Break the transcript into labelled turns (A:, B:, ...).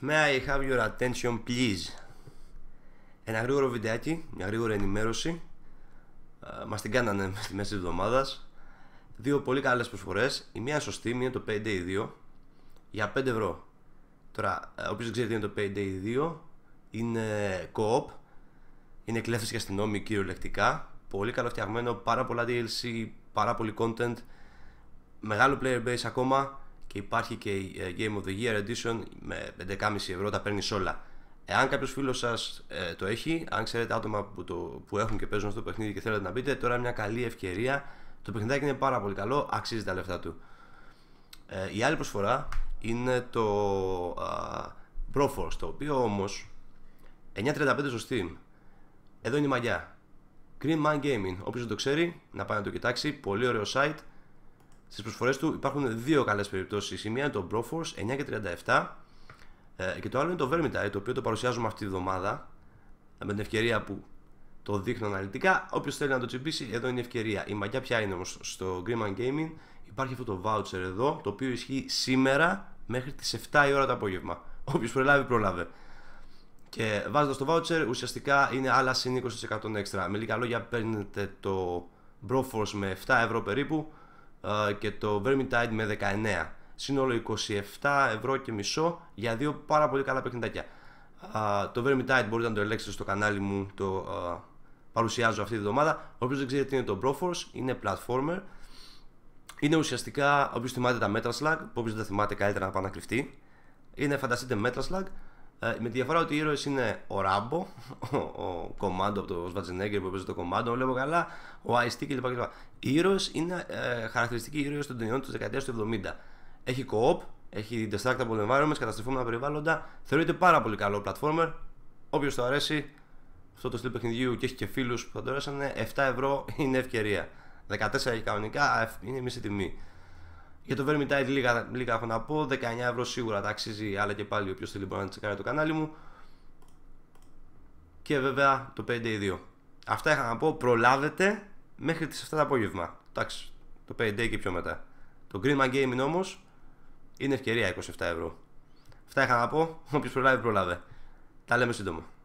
A: May I have your attention please Ένα γρήγορο βιντεάκι, μια γρήγορη ενημέρωση ε, Μας την κάνανε στη μέση της εβδομάδας Δύο πολύ καλές προσφορές Η μία σωστή, είναι το Payday 2 Για 5 ευρώ Τώρα, ε, όποιος δεν ξέρει τι είναι το Payday 2 Είναι co-op Είναι κλέφτες και αστυνόμοι κυριολεκτικά Πολύ καλό φτιαγμένο, πάρα πολλά DLC, πάρα πολύ content Μεγάλο player base ακόμα και υπάρχει και η ε, Game of the Year Edition με 5,5 ευρώ τα παίρνεις όλα. Εάν κάποιος φίλος σας ε, το έχει, αν ξέρετε άτομα που, το, που έχουν και παίζουν αυτό το παιχνίδι και θέλετε να μπείτε, τώρα είναι μια καλή ευκαιρία. Το παιχνιδάκι είναι πάρα πολύ καλό, αξίζει τα λεφτά του. Ε, η άλλη προσφορά είναι το α, Broforce, το οποίο όμως 9.35 στο Steam. Εδώ είναι η μαγιά. Green Man Gaming. Όποιος δεν το ξέρει, να πάει να το κοιτάξει. Πολύ ωραίο site. Στις προσφορές του υπάρχουν δύο καλές περιπτώσεις. Η μία είναι το Broforce 9,37 37. Ε, και το άλλο είναι το Vermintide, το οποίο το παρουσιάζουμε αυτή τη βδομάδα με την ευκαιρία που το δείχνω αναλυτικά. Όποιος θέλει να το τσιμπήσει, εδώ είναι η ευκαιρία. Η μαγιά πια είναι όμως στο Greenman Gaming. Υπάρχει αυτό το voucher εδώ, το οποίο ισχύει σήμερα μέχρι τις 7 η ώρα το απόγευμα. Όποιος προλάβει, προλάβει. Και βάζοντας το voucher, ουσιαστικά είναι άλλα συν 20% έξτρα. Με λίγα λόγια, παίρνετε το Broforce με 7 ευρώ περίπου και το Vermintide με 19. Σύνολο 27 ευρώ και μισό για δύο πάρα πολύ καλά παιχνιδάκια. το Vermintide μπορείτε να το ελέγξετε στο κανάλι μου, το παρουσιάζω αυτή τη εβδομάδα. Όποιος δεν ξέρει τι είναι το Broforce, είναι platformer. Είναι ουσιαστικά, όποιος θυμάται τα Metal Slug, όποιος δεν τα θυμάται καλύτερα να πάει να κρυφτεί. Είναι φανταστείτε Metal Slug, ε, με τη διαφορά ότι οι ήρωες είναι ο Ράμπο, ο, κομμάτι από το Σβατζενέγκερ που παίζει το Κομάντο, βλέπω καλά, ο Άιστη κλπ. Οι ήρωες είναι ε, χαρακτηριστικοί ήρωες των ταινιών της δεκαετίας του 70. Έχει co-op, έχει destructible environments, καταστρεφόμενα περιβάλλοντα. Θεωρείται πάρα πολύ καλό πλατφόρμερ. Όποιος το αρέσει, αυτό το στυλ παιχνιδιού και έχει και φίλους που θα το αρέσανε, 7 ευρώ είναι ευκαιρία. 14 έχει κανονικά, είναι μισή τιμή. Για το Vermintide λίγα, λίγα έχω να πω. 19 ευρώ σίγουρα τα αξίζει, αλλά και πάλι όποιος θέλει μπορεί να τσεκάρει το κανάλι μου. Και βέβαια το 5-2. Αυτά είχα να πω. Προλάβετε μέχρι τις 7 το απόγευμα. Εντάξει, το 5 και πιο μετά. Το Man Gaming όμως είναι ευκαιρία 27 ευρώ. Αυτά είχα να πω. Όποιος προλάβει, προλάβε. Τα λέμε σύντομα.